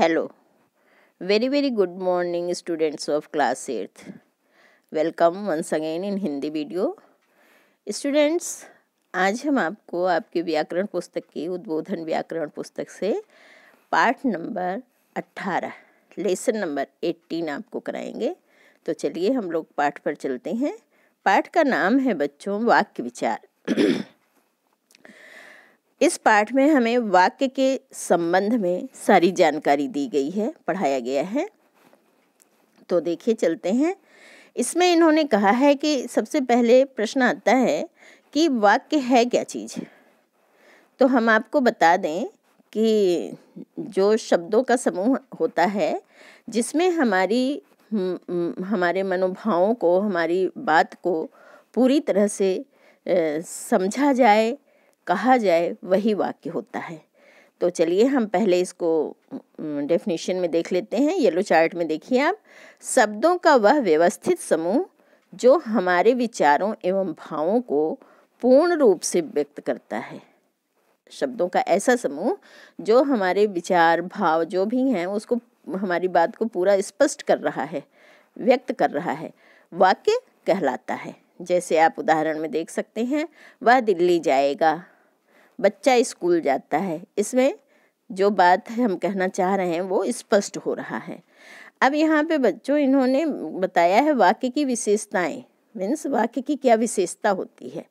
Hello very very good morning students of class 8th welcome once again in Hindi video students आज हम आपको आपके व्याकरण पुस्तक की उद्बोधन व्याकरण पुस्तक से पार्ट नंबर अट्ठारह लेसन नंबर एट्टीन आपको कराएंगे तो चलिए हम लोग पाठ पर चलते हैं पाठ का नाम है बच्चों वाक्य विचार इस पाठ में हमें वाक्य के संबंध में सारी जानकारी दी गई है पढ़ाया गया है तो देखिए चलते हैं इसमें इन्होंने कहा है कि सबसे पहले प्रश्न आता है कि वाक्य है क्या चीज़ तो हम आपको बता दें कि जो शब्दों का समूह होता है जिसमें हमारी हम्म, हमारे मनोभावों को हमारी बात को पूरी तरह से समझा जाए कहा जाए वही वाक्य होता है तो चलिए हम पहले इसको डेफिनेशन में देख लेते हैं येलो चार्ट में देखिए आप शब्दों का वह व्यवस्थित समूह जो हमारे विचारों एवं भावों को पूर्ण रूप से व्यक्त करता है शब्दों का ऐसा समूह जो हमारे विचार भाव जो भी हैं उसको हमारी बात को पूरा स्पष्ट कर रहा है व्यक्त कर रहा है वाक्य कहलाता है जैसे आप उदाहरण में देख सकते हैं वह दिल्ली जाएगा बच्चा स्कूल जाता है इसमें जो बात हम कहना चाह रहे हैं वो स्पष्ट हो रहा है अब यहाँ पे बच्चों इन्होंने बताया है वाक्य की विशेषताएं मीन्स वाक्य की क्या विशेषता होती है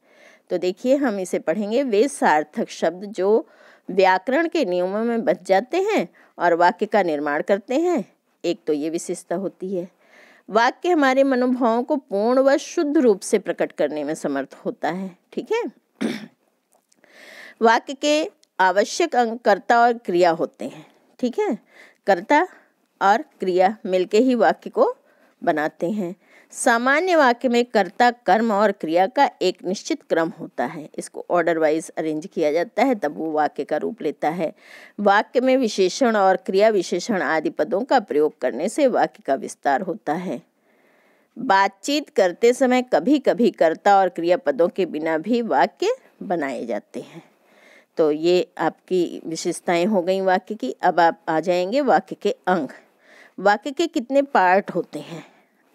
तो देखिए हम इसे पढ़ेंगे वे सार्थक शब्द जो व्याकरण के नियमों में बच जाते हैं और वाक्य का निर्माण करते हैं एक तो ये विशेषता होती है वाक्य हमारे मनोभावों को पूर्ण व शुद्ध रूप से प्रकट करने में समर्थ होता है ठीक है वाक्य के आवश्यक अंग कर्ता और क्रिया होते हैं ठीक है कर्ता और क्रिया मिलके ही वाक्य को बनाते हैं सामान्य वाक्य में कर्ता कर्म और क्रिया का एक निश्चित क्रम होता है इसको ऑर्डर वाइज अरेंज किया जाता है तब वो वाक्य का रूप लेता है वाक्य में विशेषण और क्रिया विशेषण आदि पदों का प्रयोग करने से वाक्य का विस्तार होता है बातचीत करते समय कभी कभी कर्ता और क्रिया पदों के बिना भी वाक्य बनाए जाते हैं तो ये आपकी विशेषताएं हो गई वाक्य की अब आप आ जाएंगे वाक्य के अंग वाक्य के कितने पार्ट होते हैं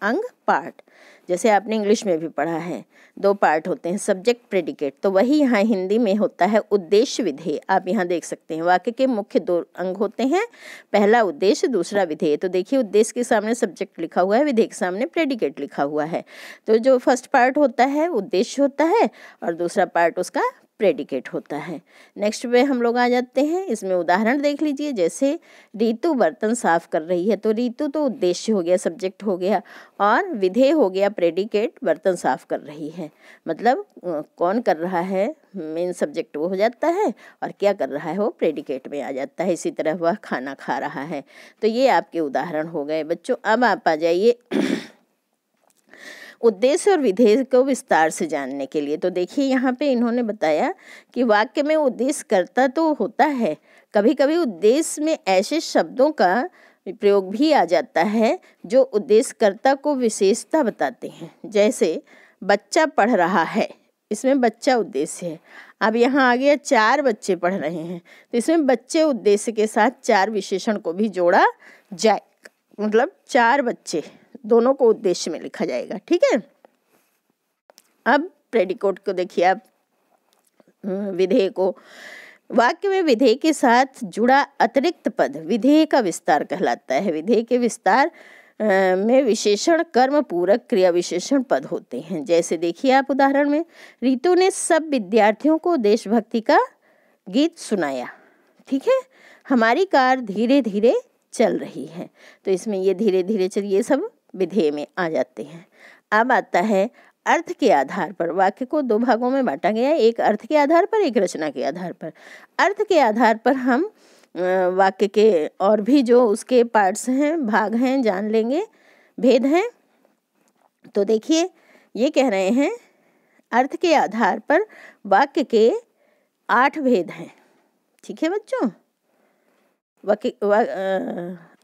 अंग पार्ट जैसे आपने इंग्लिश में भी पढ़ा है दो पार्ट होते हैं सब्जेक्ट प्रेडिकेट तो वही यहाँ हिंदी में होता है उद्देश्य विधेय आप यहाँ देख सकते हैं वाक्य के मुख्य दो अंग होते हैं पहला उद्देश्य दूसरा विधेय तो देखिए उद्देश्य के सामने सब्जेक्ट लिखा हुआ है विधेय के सामने प्रेडिकेट लिखा हुआ है तो जो फर्स्ट पार्ट होता है उद्देश्य होता है और दूसरा पार्ट उसका प्रेडिकेट होता है नेक्स्ट पे हम लोग आ जाते हैं इसमें उदाहरण देख लीजिए जैसे रीतु बर्तन साफ कर रही है तो रीतु तो उद्देश्य हो गया सब्जेक्ट हो गया और विधेय हो गया प्रेडिकेट बर्तन साफ कर रही है मतलब कौन कर रहा है मेन सब्जेक्ट वो हो जाता है और क्या कर रहा है वो प्रेडिकेट में आ जाता है इसी तरह वह खाना खा रहा है तो ये आपके उदाहरण हो गए बच्चों अब आप आ जाइए उद्देश्य और विधेय को विस्तार से जानने के लिए तो देखिए यहाँ पे इन्होंने बताया कि वाक्य में उद्देश्य करता तो होता है कभी कभी उद्देश्य में ऐसे शब्दों का प्रयोग भी आ जाता है जो उद्देश्यकर्ता को विशेषता बताते हैं जैसे बच्चा पढ़ रहा है इसमें बच्चा उद्देश्य है अब यहाँ आ गया चार बच्चे पढ़ रहे हैं तो इसमें बच्चे उद्देश्य के साथ चार विशेषण को भी जोड़ा जाए मतलब चार बच्चे दोनों को उद्देश्य में लिखा जाएगा ठीक है अब प्रेडिकोट को देखिए आप हम्म, विधेय को वाक्य में विधेय के साथ जुड़ा अतिरिक्त पद विधेय का विस्तार कहलाता है विधेय के विस्तार में विशेषण कर्म पूरक क्रिया विशेषण पद होते हैं जैसे देखिए आप उदाहरण में रितु ने सब विद्यार्थियों को देशभक्ति का गीत सुनाया ठीक है हमारी कार धीरे धीरे चल रही है तो इसमें ये धीरे धीरे चल ये सब विधेय में आ जाते हैं अब आता है अर्थ के आधार पर वाक्य को दो भागों में बांटा गया है एक अर्थ के आधार पर एक रचना के आधार पर अर्थ के आधार पर हम वाक्य के और भी जो उसके पार्ट्स हैं भाग हैं जान लेंगे भेद हैं तो देखिए ये कह रहे हैं अर्थ के आधार पर वाक्य के आठ भेद हैं ठीक है बच्चों वाक्य वा,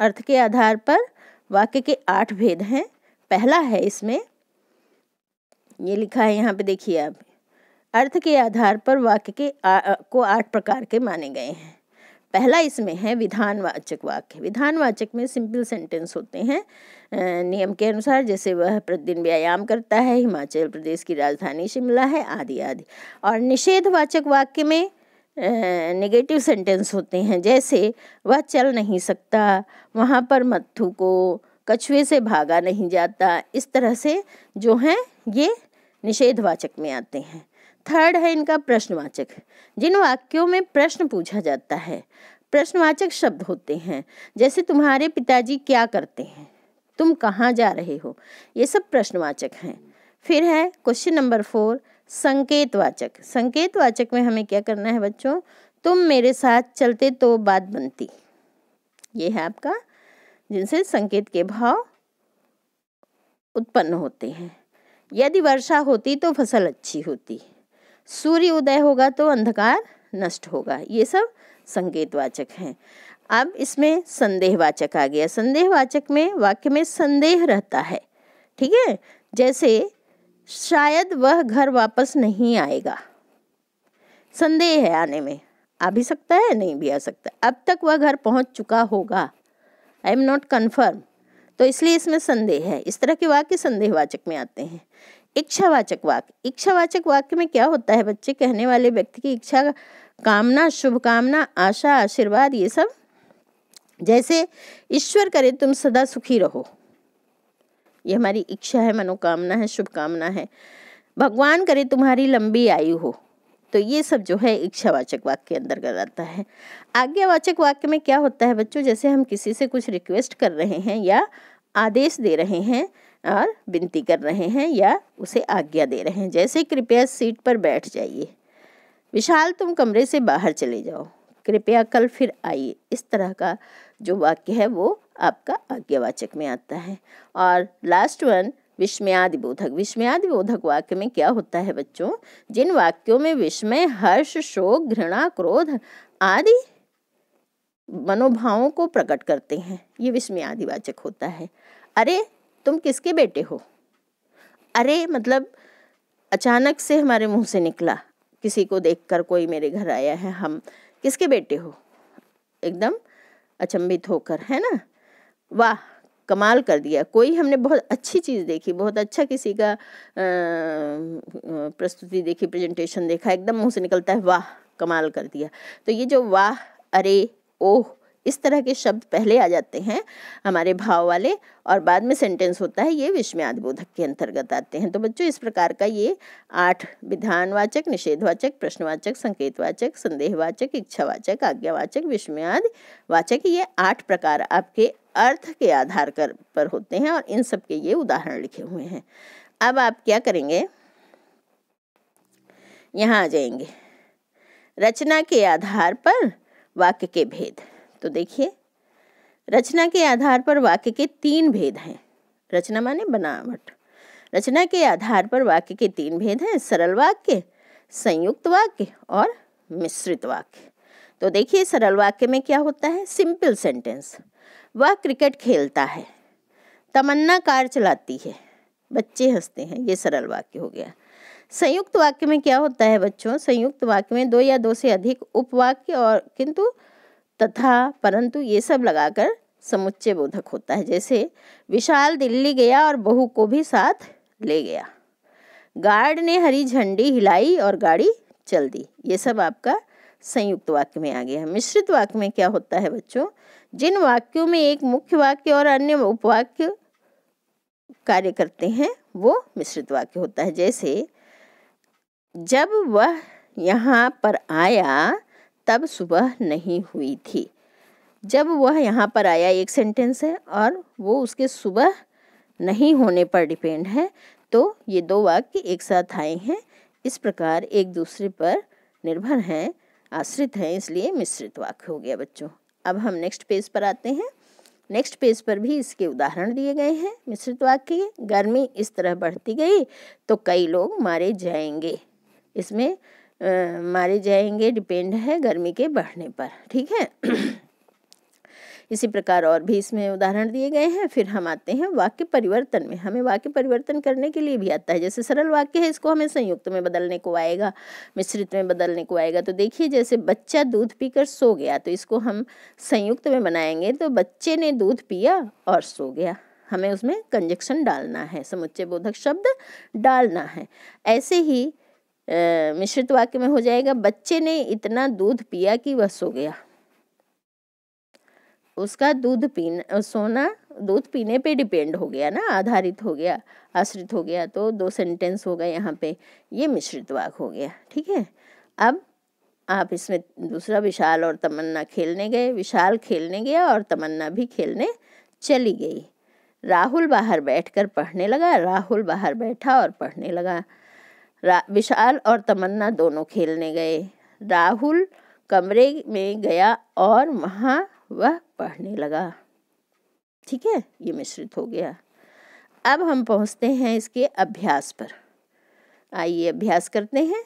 अर्थ के आधार पर वाक्य के आठ भेद हैं पहला है इसमें ये लिखा है यहाँ पे देखिए आप अर्थ के आधार पर वाक्य के आ, को आठ प्रकार के माने गए हैं पहला इसमें है विधानवाचक वाक्य विधानवाचक में सिंपल सेंटेंस होते हैं नियम के अनुसार जैसे वह प्रतिदिन व्यायाम करता है हिमाचल प्रदेश की राजधानी शिमला है आदि आदि और निषेधवाचक वाक्य में नेगेटिव सेंटेंस होते हैं जैसे वह चल नहीं सकता वहाँ पर मत्थू को कछुए से भागा नहीं जाता इस तरह से जो हैं ये निषेधवाचक में आते हैं थर्ड है इनका प्रश्नवाचक जिन वाक्यों में प्रश्न पूछा जाता है प्रश्नवाचक शब्द होते हैं जैसे तुम्हारे पिताजी क्या करते हैं तुम कहाँ जा रहे हो ये सब प्रश्नवाचक हैं फिर है क्वेश्चन नंबर फोर संकेतवाचक संकेतवाचक में हमें क्या करना है बच्चों तुम मेरे साथ चलते तो बात बनती ये है आपका जिनसे संकेत के भाव उत्पन्न होते हैं यदि वर्षा होती तो फसल अच्छी होती सूर्य उदय होगा तो अंधकार नष्ट होगा ये सब संकेतवाचक हैं अब इसमें संदेहवाचक आ गया संदेहवाचक में वाक्य में संदेह रहता है ठीक है जैसे शायद वह घर वापस नहीं आएगा संदेह है आने में आ भी सकता है नहीं भी आ सकता अब तक वह घर पहुंच चुका होगा आई एम नॉट कन्फर्म तो इसलिए इसमें संदेह है इस तरह के वाक्य संदेहवाचक में आते हैं इच्छावाचक वाक्य इच्छावाचक वाक्य में क्या होता है बच्चे कहने वाले व्यक्ति की इच्छा कामना शुभकामना आशा आशीर्वाद ये सब जैसे ईश्वर करे तुम सदा सुखी रहो ये हमारी इच्छा है मनोकामना है शुभकामना है भगवान करे तुम्हारी लंबी आयु हो तो ये सब जो है इच्छावाचक वाक्य के अंतर्गत आता है आज्ञावाचक वाक्य में क्या होता है बच्चों जैसे हम किसी से कुछ रिक्वेस्ट कर रहे हैं या आदेश दे रहे हैं और विनती कर रहे हैं या उसे आज्ञा दे रहे हैं जैसे कृपया सीट पर बैठ जाइए विशाल तुम कमरे से बाहर चले जाओ कृपया कल फिर आइए इस तरह का जो वाक्य है वो आपका आज्ञावाचक में आता है और लास्ट वन विस्मयादि बोधक विस्मयादि बोधक वाक्य में क्या होता है बच्चों जिन वाक्यों में विस्मय हर्ष शोक घृणा क्रोध आदि मनोभावों को प्रकट करते हैं ये विस्मयादि वाचक होता है अरे तुम किसके बेटे हो अरे मतलब अचानक से हमारे मुंह से निकला किसी को देखकर कोई मेरे घर आया है हम किसके बेटे हो एकदम अचंभित होकर है ना वाह कमाल कर दिया कोई हमने बहुत अच्छी चीज़ देखी बहुत अच्छा किसी का प्रस्तुति देखी प्रेजेंटेशन देखा एकदम मुंह से निकलता है वाह कमाल कर दिया तो ये जो वाह अरे ओह इस तरह के शब्द पहले आ जाते हैं हमारे भाव वाले और बाद में सेंटेंस होता है ये विस्मयादिबोधक के अंतर्गत आते हैं तो बच्चों इस प्रकार का ये आठ विधानवाचक निषेधवाचक प्रश्नवाचक संकेतवाचक संदेहवाचक इच्छावाचक आज्ञावाचक विस्मयाद वाचक ये आठ प्रकार आपके अर्थ के आधार कर पर होते हैं और इन सब के ये उदाहरण लिखे हुए हैं अब आप क्या करेंगे यहाँ आ जाएंगे रचना के आधार पर वाक्य के भेद तो देखिए रचना के आधार पर वाक्य के तीन भेद हैं रचना माने बनावट रचना के आधार पर वाक्य के तीन भेद हैं सरल वाक्य संयुक्त वाक्य और मिश्रित वाक्य तो देखिए सरल वाक्य में क्या होता है सिंपल सेंटेंस वह क्रिकेट खेलता है तमन्ना कार चलाती है बच्चे हंसते हैं ये सरल वाक्य हो गया संयुक्त वाक्य में क्या होता है बच्चों संयुक्त वाक्य में दो या दो से अधिक उपवाक्य और किंतु तथा परंतु ये सब लगाकर समुच्चय बोधक होता है जैसे विशाल दिल्ली गया और बहू को भी साथ ले गया गार्ड ने हरी झंडी हिलाई और गाड़ी चल दी ये सब आपका संयुक्त वाक्य में आ गया मिश्रित वाक्य में क्या होता है बच्चों जिन वाक्यों में एक मुख्य वाक्य और अन्य उपवाक्य कार्य करते हैं वो मिश्रित वाक्य होता है जैसे जब वह यहाँ पर आया तब सुबह नहीं हुई थी जब वह यहाँ पर आया एक सेंटेंस है और वो उसके सुबह नहीं होने पर डिपेंड है तो ये दो वाक्य एक साथ आए हैं इस प्रकार एक दूसरे पर निर्भर हैं आश्रित हैं इसलिए मिश्रित वाक्य हो गया बच्चों अब हम नेक्स्ट पेज पर आते हैं नेक्स्ट पेज पर भी इसके उदाहरण दिए गए हैं मिश्रित वाक्य के गर्मी इस तरह बढ़ती गई तो कई लोग मारे जाएंगे इसमें मारे जाएंगे डिपेंड है गर्मी के बढ़ने पर ठीक है इसी प्रकार और भी इसमें उदाहरण दिए गए हैं फिर हम आते हैं वाक्य परिवर्तन में हमें वाक्य परिवर्तन करने के लिए भी आता है जैसे सरल वाक्य है इसको हमें संयुक्त में बदलने को आएगा मिश्रित में बदलने को आएगा तो देखिए जैसे बच्चा दूध पीकर सो गया तो इसको हम संयुक्त में बनाएंगे तो बच्चे ने दूध पिया और सो गया हमें उसमें कंजक्शन डालना है समुच्चय बोधक शब्द डालना है ऐसे ही मिश्रित वाक्य में हो जाएगा बच्चे ने इतना दूध पिया कि वह सो गया उसका दूध पीना सोना दूध पीने पे डिपेंड हो गया ना आधारित हो गया आश्रित हो गया तो दो सेंटेंस हो गए यहाँ पे ये मिश्रित वाक हो गया ठीक है अब आप इसमें दूसरा विशाल और तमन्ना खेलने गए विशाल खेलने गया और तमन्ना भी खेलने चली गई राहुल बाहर बैठकर पढ़ने लगा राहुल बाहर बैठा और पढ़ने लगा विशाल और तमन्ना दोनों खेलने गए राहुल कमरे में गया और वहाँ वह पढ़ने लगा ठीक है ये मिश्रित हो गया अब हम पहुँचते हैं इसके अभ्यास पर आइए अभ्यास करते हैं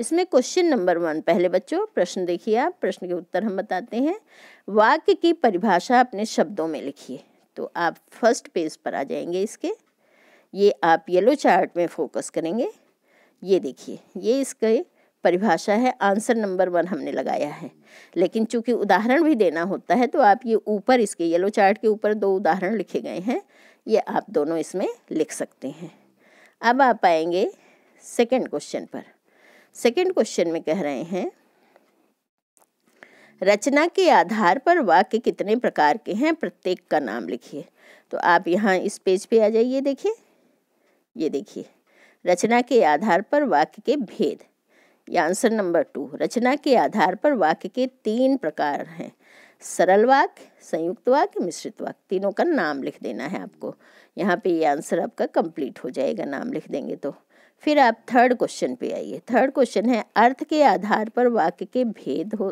इसमें क्वेश्चन नंबर वन पहले बच्चों प्रश्न देखिए आप प्रश्न के उत्तर हम बताते हैं वाक्य की परिभाषा अपने शब्दों में लिखिए तो आप फर्स्ट पेज पर आ जाएंगे इसके ये आप येलो चार्ट में फोकस करेंगे ये देखिए ये इसके परिभाषा है आंसर नंबर वन हमने लगाया है लेकिन चूंकि उदाहरण भी देना होता है तो आप ये ऊपर इसके येलो चार्ट के ऊपर दो उदाहरण लिखे गए हैं ये आप दोनों इसमें लिख सकते हैं अब आप आएंगे सेकंड क्वेश्चन पर सेकंड क्वेश्चन में कह रहे हैं रचना के आधार पर वाक्य कितने प्रकार के हैं प्रत्येक का नाम लिखिए तो आप यहाँ इस पेज पे आ जाइए देखिए ये देखिए रचना के आधार पर वाक्य के भेद आंसर नंबर टू रचना के आधार पर वाक्य के तीन प्रकार हैं सरल वाक्य संयुक्त वाक्य मिश्रित वाक्य तीनों का नाम लिख देना है आपको यहाँ पे ये आंसर आपका कंप्लीट हो जाएगा नाम लिख देंगे तो फिर आप थर्ड क्वेश्चन पे आइए थर्ड क्वेश्चन है अर्थ के आधार पर वाक्य के भेद हो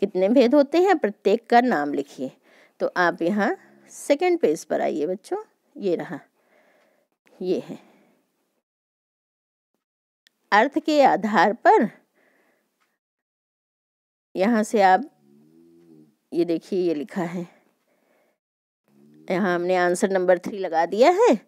कितने भेद होते हैं प्रत्येक का नाम लिखिए तो आप यहाँ सेकेंड पेज पर आइए बच्चों ये रहा ये है अर्थ के आधार पर यहाँ से आप ये देखिए ये लिखा है यहाँ हमने आंसर नंबर थ्री लगा दिया है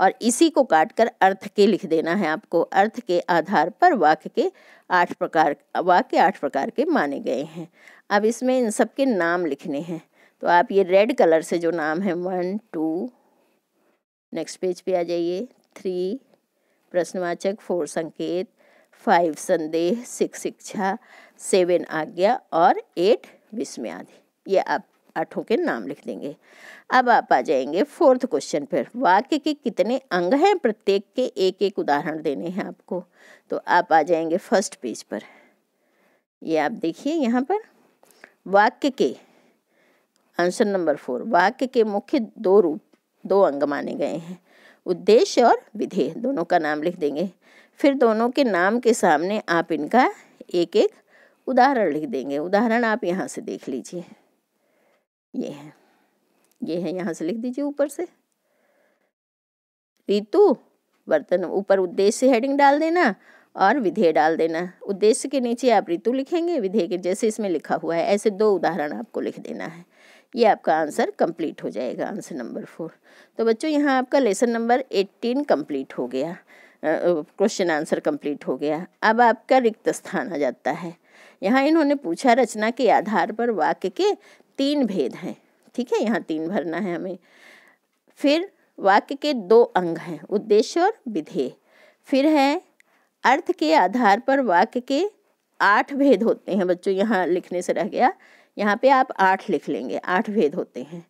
और इसी को काटकर अर्थ के लिख देना है आपको अर्थ के आधार पर वाक्य के आठ प्रकार वाक्य आठ प्रकार के माने गए हैं अब इसमें इन सब के नाम लिखने हैं तो आप ये रेड कलर से जो नाम है वन टू नेक्स्ट पेज पे आ जाइए थ्री प्रश्नवाचक फोर संकेत फाइव संदेह सिक्स शिक्षा सेवन आज्ञा और एट विस्म्यादि आदि ये आप आठों के नाम लिख देंगे अब आप आ जाएंगे फोर्थ क्वेश्चन पर वाक्य के कितने अंग हैं प्रत्येक के एक एक उदाहरण देने हैं आपको तो आप आ जाएंगे फर्स्ट पेज पर ये आप देखिए यहाँ पर वाक्य के आंसर नंबर फोर वाक्य के मुख्य दो रूप दो अंग माने गए हैं उद्देश्य और विधेय दोनों का नाम लिख देंगे फिर दोनों के नाम के सामने आप इनका एक एक उदाहरण लिख देंगे उदाहरण आप यहाँ से देख लीजिए ये है ये है यहाँ से लिख दीजिए ऊपर से ऋतु बर्तन ऊपर उद्देश्य हेडिंग डाल देना और विधेय डाल देना उद्देश्य के नीचे आप ऋतु लिखेंगे विधेय के जैसे इसमें लिखा हुआ है ऐसे दो उदाहरण आपको लिख देना है ये आपका आंसर कंप्लीट हो जाएगा आंसर नंबर फोर तो बच्चों यहाँ आपका लेसन नंबर एट्टीन कंप्लीट हो गया क्वेश्चन आंसर कंप्लीट हो गया अब आपका रिक्त स्थान आ जाता है यहाँ इन्होंने पूछा रचना के आधार पर वाक्य के तीन भेद हैं ठीक है यहाँ तीन भरना है हमें फिर वाक्य के दो अंग हैं उद्देश्य और विधेय फिर है अर्थ के आधार पर वाक्य के आठ भेद होते हैं बच्चों यहाँ लिखने से रह गया यहाँ पे आप आठ लिख लेंगे आठ भेद होते हैं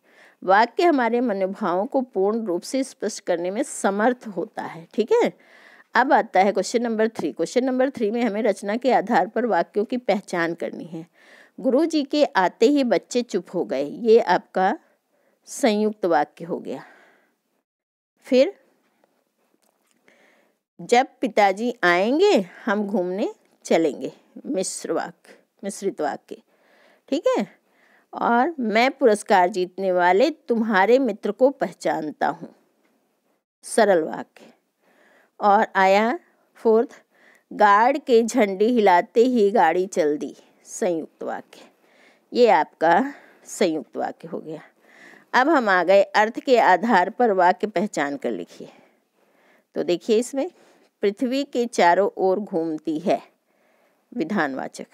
वाक्य हमारे मनोभावों को पूर्ण रूप से स्पष्ट करने में समर्थ होता है ठीक है अब आता है question number three question number three में हमें रचना के आधार पर वाक्यों की पहचान करनी है गुरु जी के आते ही बच्चे चुप हो गए ये आपका संयुक्त वाक्य हो गया फिर जब पिताजी आएंगे हम घूमने चलेंगे मिश्र वाक्य मिश्रित वाक्य ठीक है और मैं पुरस्कार जीतने वाले तुम्हारे मित्र को पहचानता हूँ सरल वाक्य और आया फोर्थ गार्ड के झंडी हिलाते ही गाड़ी चल दी संयुक्त वाक्य ये आपका संयुक्त वाक्य हो गया अब हम आ गए अर्थ के आधार पर वाक्य पहचान कर लिखिए तो देखिए इसमें पृथ्वी के चारों ओर घूमती है विधानवाचक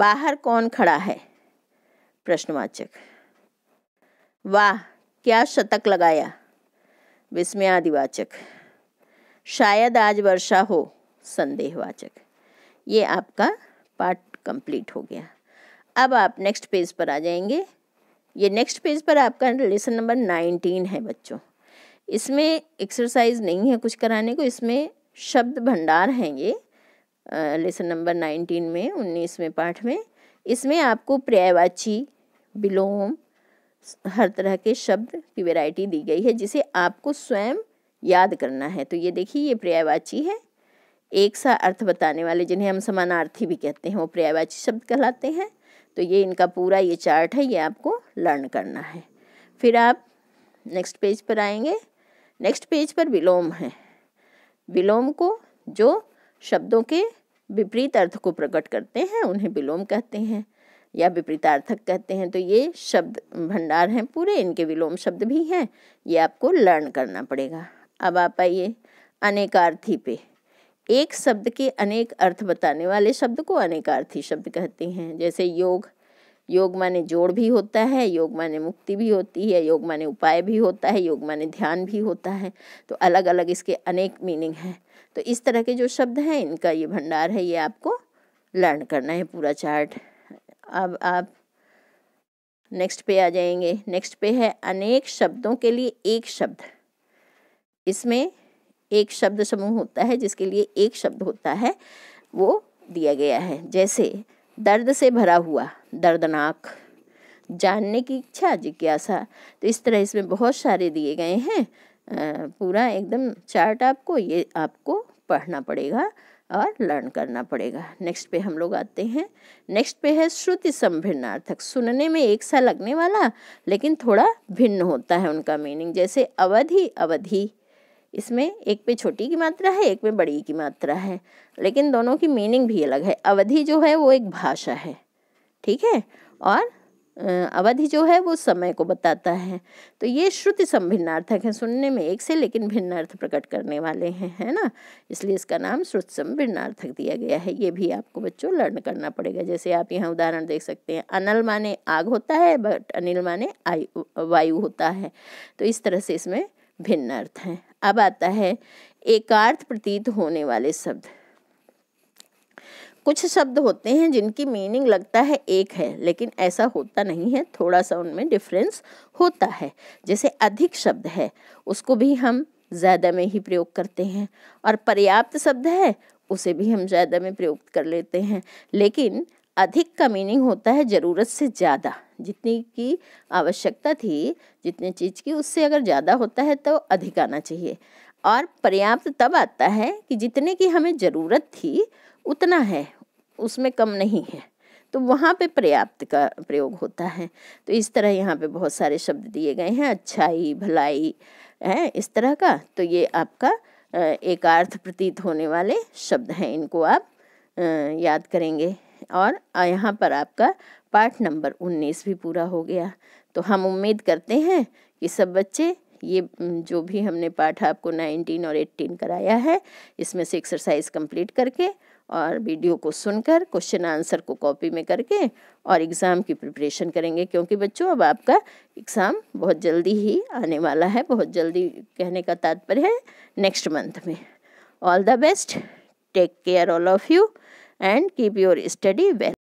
बाहर कौन खड़ा है प्रश्नवाचक वाह क्या शतक लगाया विस्मयादिवाचक शायद आज वर्षा हो संदेहवाचक ये आपका पार्ट कंप्लीट हो गया अब आप नेक्स्ट पेज पर आ जाएंगे ये नेक्स्ट पेज पर आपका लेसन नंबर नाइनटीन है बच्चों इसमें एक्सरसाइज नहीं है कुछ कराने को इसमें शब्द भंडार हैं ये लेसन नंबर नाइनटीन में उन्नीसवें पाठ में इसमें आपको पर्यायवाची विलोम हर तरह के शब्द की वैरायटी दी गई है जिसे आपको स्वयं याद करना है तो ये देखिए ये पर्यायवाची है एक सा अर्थ बताने वाले जिन्हें हम समानार्थी भी कहते हैं वो पर्यायवाची शब्द कहलाते हैं तो ये इनका पूरा ये चार्ट है ये आपको लर्न करना है फिर आप नेक्स्ट पेज पर आएंगे नेक्स्ट पेज पर विलोम है विलोम को जो शब्दों के विपरीत अर्थ को प्रकट करते हैं उन्हें विलोम कहते हैं या विपरीतार्थक कहते हैं तो ये शब्द भंडार हैं पूरे इनके विलोम शब्द भी हैं ये आपको लर्न करना पड़ेगा अब आप आइए अनेकार्थी पे एक शब्द के अनेक अर्थ बताने वाले शब्द को अनेकार्थी शब्द कहते हैं जैसे योग योग माने जोड़ भी होता है योग माने मुक्ति भी होती है योग माने उपाय भी होता है योग माने ध्यान भी होता है तो अलग अलग इसके अनेक मीनिंग हैं तो इस तरह के जो शब्द हैं इनका ये भंडार है ये आपको लर्न करना है पूरा चार्ट अब आप नेक्स्ट पे आ जाएंगे नेक्स्ट पे है अनेक शब्दों के लिए एक शब्द इसमें एक शब्द समूह होता है जिसके लिए एक शब्द होता है वो दिया गया है जैसे दर्द से भरा हुआ दर्दनाक जानने की इच्छा जिज्ञासा तो इस तरह इसमें बहुत सारे दिए गए हैं पूरा एकदम चार्ट आपको ये आपको पढ़ना पड़ेगा और लर्न करना पड़ेगा नेक्स्ट पे हम लोग आते हैं नेक्स्ट पे है श्रुति संभिन्नार्थक सुनने में एक सा लगने वाला लेकिन थोड़ा भिन्न होता है उनका मीनिंग जैसे अवधि अवधि इसमें एक पे छोटी की मात्रा है एक में बड़ी की मात्रा है लेकिन दोनों की मीनिंग भी अलग है अवधि जो है वो एक भाषा है ठीक है और अवधि जो है वो समय को बताता है तो ये श्रुति संभिन्नार्थक है सुनने में एक से लेकिन भिन्न अर्थ प्रकट करने वाले हैं है ना इसलिए इसका नाम श्रुति संभिन्नार्थक दिया गया है ये भी आपको बच्चों लर्न करना पड़ेगा जैसे आप यहाँ उदाहरण देख सकते हैं अनल माने आग होता है बट अनिल माने वायु होता है तो इस तरह से इसमें भिन्न अर्थ हैं अब आता है एकार्थ प्रतीत होने वाले शब्द कुछ शब्द होते हैं जिनकी मीनिंग लगता है एक है लेकिन ऐसा होता नहीं है थोड़ा सा उनमें डिफरेंस होता है जैसे अधिक शब्द है उसको भी हम ज़्यादा में ही प्रयोग करते हैं और पर्याप्त शब्द है उसे भी हम ज़्यादा में प्रयोग कर लेते हैं लेकिन अधिक का मीनिंग होता है ज़रूरत से ज़्यादा जितनी की आवश्यकता थी जितने चीज़ की उससे अगर ज़्यादा होता है तो अधिक आना चाहिए और पर्याप्त तब आता है कि जितने की हमें ज़रूरत थी उतना है उसमें कम नहीं है तो वहाँ पे पर्याप्त का प्रयोग होता है तो इस तरह यहाँ पे बहुत सारे शब्द दिए गए हैं अच्छाई भलाई है इस तरह का तो ये आपका एकार्थ प्रतीत होने वाले शब्द हैं इनको आप याद करेंगे और यहाँ पर आपका पार्ट नंबर उन्नीस भी पूरा हो गया तो हम उम्मीद करते हैं कि सब बच्चे ये जो भी हमने पाठ आपको नाइनटीन और एट्टीन कराया है इसमें से एक्सरसाइज कंप्लीट करके और वीडियो को सुनकर क्वेश्चन आंसर को कॉपी में करके और एग्ज़ाम की प्रिपरेशन करेंगे क्योंकि बच्चों अब आपका एग्ज़ाम बहुत जल्दी ही आने वाला है बहुत जल्दी कहने का तात्पर्य है नेक्स्ट मंथ में all the best take care all of you and keep your study well.